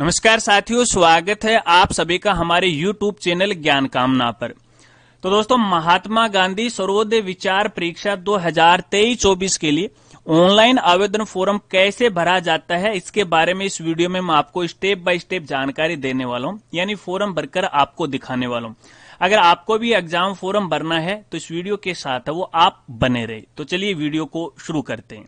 नमस्कार साथियों स्वागत है आप सभी का हमारे YouTube चैनल ज्ञान कामना पर तो दोस्तों महात्मा गांधी सर्वोदय विचार परीक्षा 2023-24 के लिए ऑनलाइन आवेदन फॉर्म कैसे भरा जाता है इसके बारे में इस वीडियो में मैं आपको स्टेप बाय स्टेप जानकारी देने वाला हूँ यानी फॉर्म भरकर आपको दिखाने वाला हूँ अगर आपको भी एग्जाम फॉर्म भरना है तो इस वीडियो के साथ वो आप बने रहे तो चलिए वीडियो को शुरू करते हैं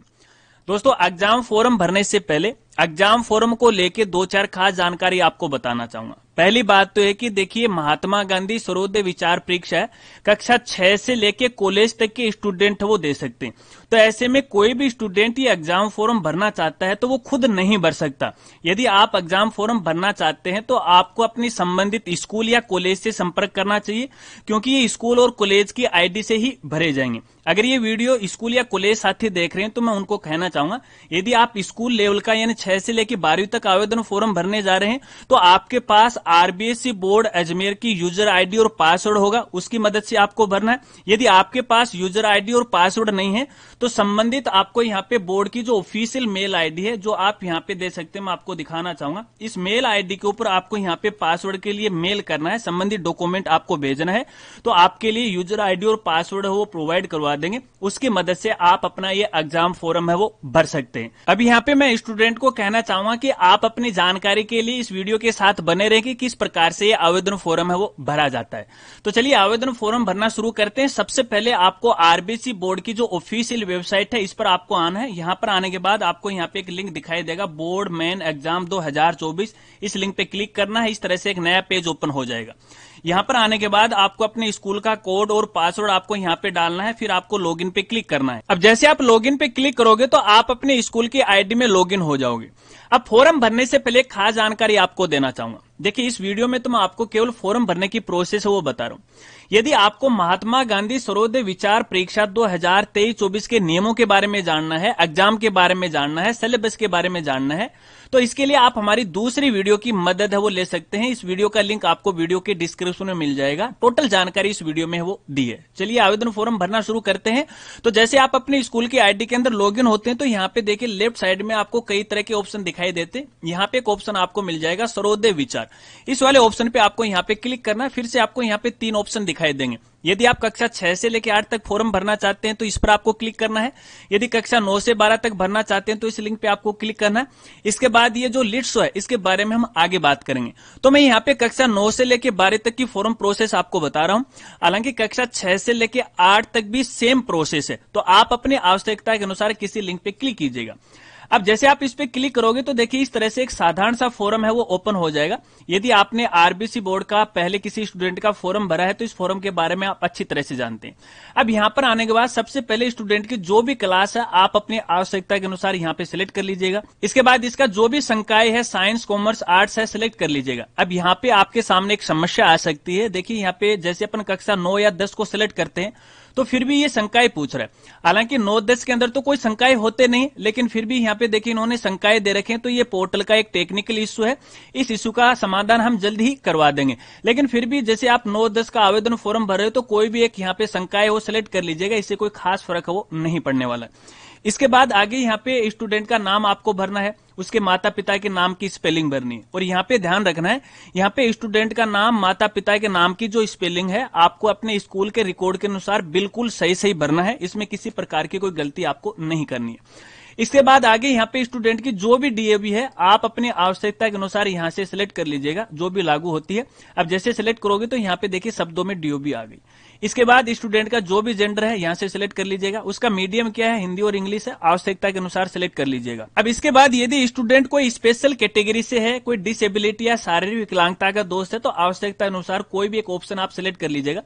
दोस्तों एग्जाम फॉर्म भरने से पहले एग्जाम फोरम को लेके दो चार खास जानकारी आपको बताना चाहूंगा पहली बात तो है कि देखिए महात्मा गांधी सर्वोदय विचार परीक्षा कक्षा छह से लेके कॉलेज तक के स्टूडेंट वो दे सकते हैं तो ऐसे में कोई भी स्टूडेंट ये एग्जाम फॉर्म भरना चाहता है तो वो खुद नहीं भर सकता यदि आप एग्जाम फॉर्म भरना चाहते हैं तो आपको अपनी संबंधित स्कूल या कॉलेज से संपर्क करना चाहिए क्योंकि ये स्कूल और कॉलेज की आईडी से ही भरे जाएंगे अगर ये वीडियो स्कूल या कॉलेज साथी देख रहे हैं तो मैं उनको कहना चाहूंगा यदि आप स्कूल लेवल का यानी छह से लेकर बारहवीं तक आवेदन फॉर्म भरने जा रहे हैं तो आपके पास आरबीएससी बोर्ड अजमेर की यूजर आईडी और पासवर्ड होगा उसकी मदद से आपको भरना है यदि आपके पास यूजर आईडी और पासवर्ड नहीं है तो संबंधित आपको यहाँ पे बोर्ड की जो ऑफिशियल मेल आईडी है जो आप यहाँ पे दे सकते हैं मैं आपको दिखाना चाहूंगा इस मेल आईडी के ऊपर आपको यहाँ पे पासवर्ड के लिए मेल करना है संबंधित डॉक्यूमेंट आपको भेजना है तो आपके लिए यूजर आईडी और पासवर्ड है वो प्रोवाइड करवा देंगे उसकी मदद से आप अपना ये एग्जाम फॉरम है वो भर सकते हैं अभी यहाँ पे मैं स्टूडेंट को कहना चाहूंगा कि आप अपनी जानकारी के लिए इस वीडियो के साथ बने रहें कि किस प्रकार से ये आवेदन फॉर्म है वो भरा जाता है तो चलिए आवेदन फॉर्म भरना शुरू करते हैं सबसे पहले आपको आरबीसी बोर्ड की जो ऑफिशियल वेबसाइट है इस पर आपको आना है यहाँ पर आने के बाद आपको यहाँ पे एक लिंक दिखाई देगा बोर्ड मेन एग्जाम दो इस लिंक पे क्लिक करना है इस तरह से एक नया पेज ओपन हो जाएगा यहां पर आने के बाद आपको अपने स्कूल का कोड और पासवर्ड आपको यहाँ पे डालना है फिर आपको लॉग पे क्लिक करना है अब जैसे आप लॉग पे क्लिक करोगे तो आप अपने स्कूल की आईडी में लॉग हो जाओगे अब फॉर्म भरने से पहले खास जानकारी आपको देना चाहूंगा देखिए इस वीडियो में तो मैं आपको केवल फॉर्म भरने की प्रोसेस है वो बता रहा हूँ यदि आपको महात्मा गांधी सर्वोदय विचार परीक्षा 2023-24 के नियमों के बारे में जानना है एग्जाम के बारे में जानना है सिलेबस के बारे में जानना है तो इसके लिए आप हमारी दूसरी वीडियो की मदद है वो ले सकते हैं इस वीडियो का लिंक आपको वीडियो के डिस्क्रिप्शन में मिल जाएगा टोटल जानकारी इस वीडियो में वो दी है चलिए आवेदन फॉर्म भरना शुरू करते हैं तो जैसे आप अपने स्कूल की आईडी के अंदर लॉग होते हैं तो यहाँ पे देखिए लेफ्ट साइड में आपको कई तरह के ऑप्शन दिखाई देते यहाँ पे एक ऑप्शन आपको मिल जाएगा सरोदय विचार इस वाले ऑप्शन पे आपको यहाँ पे क्लिक करना फिर से आपको यहाँ पे तीन ऑप्शन दिखाई देंगे यदि आप कक्षा छह से लेकर आठ तक फॉर्म भरना चाहते हैं तो इस पर आपको क्लिक करना है यदि कक्षा नौ से बारह तक भरना चाहते हैं तो इस लिंक पे आपको क्लिक करना है इसके बाद ये जो लिट्स है इसके बारे में हम आगे बात करेंगे तो मैं यहाँ पे कक्षा नौ से लेकर बारह तक की फॉर्म प्रोसेस आपको बता रहा हूँ हालांकि कक्षा छह से लेकर आठ तक भी सेम प्रोसेस है तो आप अपनी आवश्यकता के अनुसार किसी लिंक पे क्लिक कीजिएगा अब जैसे आप इस पे क्लिक करोगे तो देखिए इस तरह से एक साधारण सा फोरम है वो ओपन हो जाएगा यदि आपने आरबीसी बोर्ड का पहले किसी स्टूडेंट का फोरम भरा है तो इस फोरम के बारे में आप अच्छी तरह से जानते हैं अब यहाँ पर आने के बाद सबसे पहले स्टूडेंट की जो भी क्लास है आप अपनी आवश्यकता के अनुसार यहाँ पे सिलेक्ट कर लीजिएगा इसके बाद इसका जो भी संकाय है साइंस कॉमर्स आर्ट्स है सिलेक्ट कर लीजिएगा अब यहाँ पे आपके सामने एक समस्या आ सकती है देखिए यहाँ पे जैसे अपन कक्षा नौ या दस को सिलेक्ट करते हैं तो फिर भी ये संकाय पूछ रहा है हालांकि नौ दस के अंदर तो कोई संकाय होते नहीं लेकिन फिर भी यहाँ पे देखिए इन्होंने संकाय दे रखे तो ये पोर्टल का एक टेक्निकल इश्यू है इस इश्यू का समाधान हम जल्द ही करवा देंगे लेकिन फिर भी जैसे आप नौ दस का आवेदन फॉर्म भर रहे हो तो कोई भी एक यहाँ पे संकाय वो सिलेक्ट कर लीजिएगा इससे कोई खास फर्क वो नहीं पड़ने वाला इसके बाद आगे यहाँ पे स्टूडेंट का नाम आपको भरना है उसके माता पिता के नाम की स्पेलिंग भरनी है और यहाँ पे ध्यान रखना है यहाँ पे स्टूडेंट का नाम माता पिता के नाम की जो स्पेलिंग है आपको अपने स्कूल के रिकॉर्ड के अनुसार बिल्कुल सही सही भरना है इसमें किसी प्रकार की कोई गलती आपको नहीं करनी है इसके बाद आगे यहाँ पे स्टूडेंट की जो भी डीएवी है आप अपने आवश्यकता के अनुसार यहाँ से सिलेक्ट कर लीजिएगा जो भी लागू होती है अब जैसे सिलेक्ट करोगे तो यहाँ पे देखिए शब्दों में डीओबी आ गई इसके बाद स्टूडेंट का जो भी जेंडर है यहाँ से सिलेक्ट कर लीजिएगा उसका मीडियम क्या है हिंदी और इंग्लिश है आवश्यकता के अनुसार सिलेक्ट कर लीजिएगा अब इसके बाद यदि स्टूडेंट कोई स्पेशल कैटेगरी से है कोई डिसेबिलिटी या शारीरिक विकलांगता का दोस्त है तो आवश्यकता अनुसार कोई भी एक ऑप्शन आप सिलेक्ट कर लीजिएगा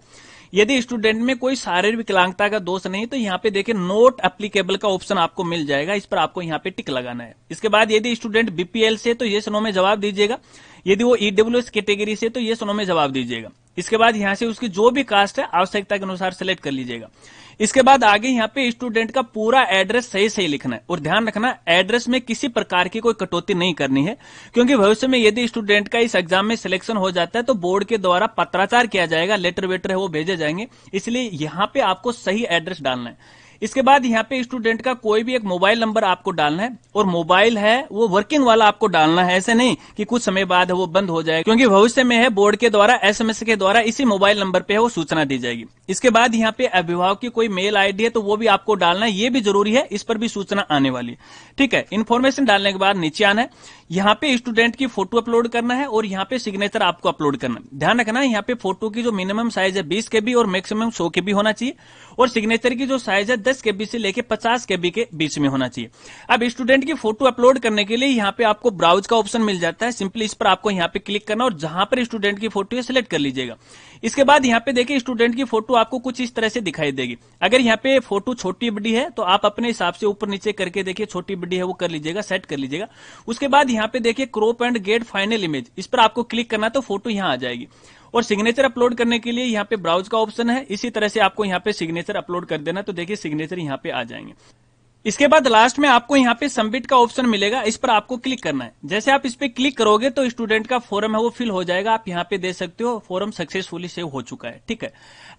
यदि स्टूडेंट में कोई शारीरिक विकलांगता का दोष नहीं तो यहाँ पे देखे नोट अप्लीकेबल का ऑप्शन आपको मिल जाएगा इस पर आपको यहाँ पे टिक लगाना है इसके बाद यदि स्टूडेंट बीपीएल से तो ये सनो में जवाब दीजिएगा यदि वो ईडब्ल्यू e कैटेगरी से तो ये सनो में जवाब दीजिएगा इसके बाद यहाँ से उसकी जो भी कास्ट है आवश्यकता के अनुसार सेलेक्ट कर लीजिएगा इसके बाद आगे यहाँ पे स्टूडेंट का पूरा एड्रेस सही सही लिखना है और ध्यान रखना एड्रेस में किसी प्रकार की कोई कटौती नहीं करनी है क्योंकि भविष्य में यदि स्टूडेंट का इस एग्जाम में सिलेक्शन हो जाता है तो बोर्ड के द्वारा पत्राचार किया जाएगा लेटर वेटर है वो भेजे जाएंगे इसलिए यहाँ पे आपको सही एड्रेस डालना है इसके बाद यहाँ पे स्टूडेंट का कोई भी एक मोबाइल नंबर आपको डालना है और मोबाइल है वो वर्किंग वाला आपको डालना है ऐसे नहीं कि कुछ समय बाद वो बंद हो जाए क्योंकि भविष्य में है बोर्ड के द्वारा एसएमएस के द्वारा इसी मोबाइल नंबर पे वो सूचना दी जाएगी इसके बाद यहाँ पे अभिभावक की कोई मेल आईडी है तो वो भी आपको डालना है ये भी जरूरी है इस पर भी सूचना आने वाली ठीक है इन्फॉर्मेशन डालने के बाद नीचे आना है यहाँ पे स्टूडेंट की फोटो अपलोड करना है और यहाँ पे सिग्नेचर आपको अपलोड करना है ध्यान रखना है यहाँ पे फोटो की जो मिनिमम साइज है बीस के भी और मैक्सिमम सौ के भी होना चाहिए और सिग्नेचर की जो साइज है दस के बी से लेके पचास के बी के बीच में होना चाहिए अब स्टूडेंट की फोटो अपलोड करने के लिए यहाँ पे आपको ब्राउज का ऑप्शन मिल जाता है सिंपली इस पर आपको यहाँ पे क्लिक करना और जहां पर स्टूडेंट की फोटो है सिलेक्ट कर लीजिएगा इसके बाद यहाँ पे देखिए स्टूडेंट की फोटो आपको कुछ इस तरह से दिखाई देगी अगर यहाँ पे फोटो छोटी बड़ी है तो आप अपने हिसाब से ऊपर नीचे करके देखिए छोटी बड़ी है वो कर लीजिएगा सेट कर लीजिएगा उसके बाद यहाँ पे देखिए crop and get final image इस पर आपको क्लिक करना तो फोटो यहाँ आ जाएगी और सिग्नेचर अपलोड करने के लिए यहाँ पे ब्राउज का ऑप्शन है इसी तरह से आपको यहाँ पे सिग्नेचर अपलोड कर देना तो देखिए सिग्नेचर यहाँ पे आ जाएंगे इसके बाद लास्ट में आपको यहाँ पे सबमिट का ऑप्शन मिलेगा इस पर आपको क्लिक करना है जैसे आप इस पर क्लिक करोगे तो स्टूडेंट का फॉर्म है वो फिल हो जाएगा आप यहाँ पे दे सकते हो फॉरम सक्सेसफुली सेव हो चुका है ठीक है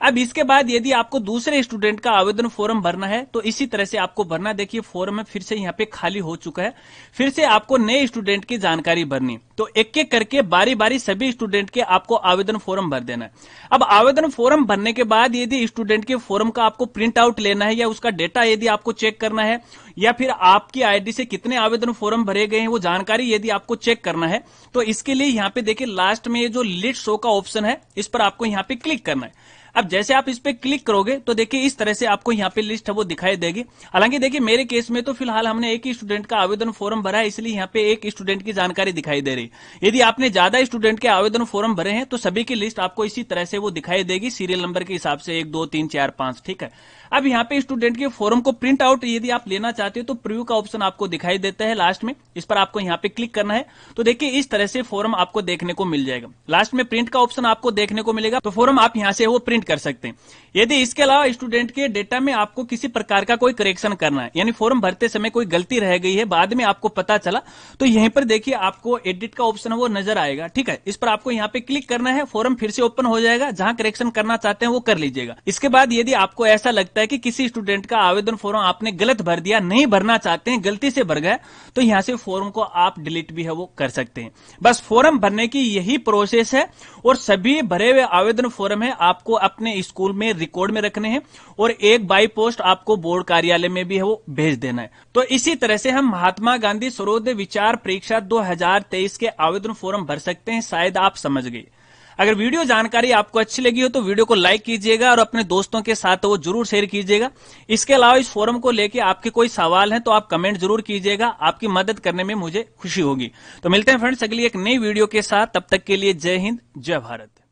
अब इसके बाद यदि आपको दूसरे स्टूडेंट का आवेदन फॉर्म भरना है तो इसी तरह से आपको भरना देखिए फॉर्म है फिर से यहाँ पे खाली हो चुका है फिर से आपको नए स्टूडेंट की जानकारी भरनी तो एक एक करके बारी बारी सभी स्टूडेंट के आपको आवेदन फॉरम भर देना है अब आवेदन फॉरम भरने के बाद यदि स्टूडेंट के फॉरम का आपको प्रिंट आउट लेना है या उसका डेटा यदि आपको चेक करना है है या फिर आपकी आईडी से कितने आवेदन फॉर्म भरे गए हैं वो जानकारी यदि आपको चेक करना है तो इसके लिए यहाँ पे देखिए लास्ट में जो लिट शो का ऑप्शन है इस पर आपको यहाँ पे क्लिक करना है अब जैसे आप इस पे क्लिक करोगे तो देखिए इस तरह से आपको यहाँ पे लिस्ट है वो दिखाई देगी हालांकि देखिए मेरे केस में तो फिलहाल हमने एक ही स्टूडेंट का आवेदन फॉर्म भरा है इसलिए यहाँ पे एक स्टूडेंट की जानकारी दिखाई दे रही यदि आपने ज्यादा स्टूडेंट के आवेदन फॉर्म भरे हैं तो सभी की लिस्ट आपको इसी तरह से वो दिखाई देगी सीरियल नंबर के हिसाब से एक दो तीन चार पांच ठीक है अब यहाँ पे स्टूडेंट के फॉर्म को प्रिंट आउट यदि आप लेना चाहते हो तो प्रिव्यू का ऑप्शन आपको दिखाई देता है लास्ट में इस पर आपको यहाँ पे क्लिक करना है तो देखिए इस तरह से फॉर्म आपको देखने को मिल जाएगा लास्ट में प्रिंट का ऑप्शन आपको देखने को मिलेगा तो फॉर्म आप यहाँ से वो प्रिंट कमेंट कर सकते हैं यदि इसके अलावा स्टूडेंट के डेटा में आपको किसी प्रकार का कोई करेक्शन करना है यानी फॉर्म भरते समय कोई गलती रह गई है बाद में आपको पता चला तो यहीं पर देखिए आपको एडिट का ऑप्शन वो नजर आएगा ठीक है इस पर आपको यहाँ पे क्लिक करना है फॉर्म फिर से ओपन हो जाएगा जहाँ करेक्शन करना चाहते हैं वो कर लीजिएगा इसके बाद यदि आपको ऐसा लगता है कि किसी स्टूडेंट का आवेदन फॉर्म आपने गलत भर दिया नहीं भरना चाहते हैं गलती से भर गया तो यहाँ से फॉर्म को आप डिलीट भी है वो कर सकते हैं बस फॉर्म भरने की यही प्रोसेस है और सभी भरे हुए आवेदन फॉर्म है आपको आपने स्कूल में रिकॉर्ड में रखने हैं और एक बाई पोस्ट आपको बोर्ड कार्यालय में भी है वो भेज देना है तो इसी तरह से हम महात्मा गांधी सरोदय विचार परीक्षा 2023 के आवेदन फॉर्म भर सकते हैं शायद आप समझ गए अगर वीडियो जानकारी आपको अच्छी लगी हो तो वीडियो को लाइक कीजिएगा और अपने दोस्तों के साथ वो जरूर शेयर कीजिएगा इसके अलावा इस फोरम को लेकर आपके कोई सवाल है तो आप कमेंट जरूर कीजिएगा आपकी मदद करने में मुझे खुशी होगी तो मिलते हैं फ्रेंड्स अगली एक नई वीडियो के साथ तब तक के लिए जय हिंद जय भारत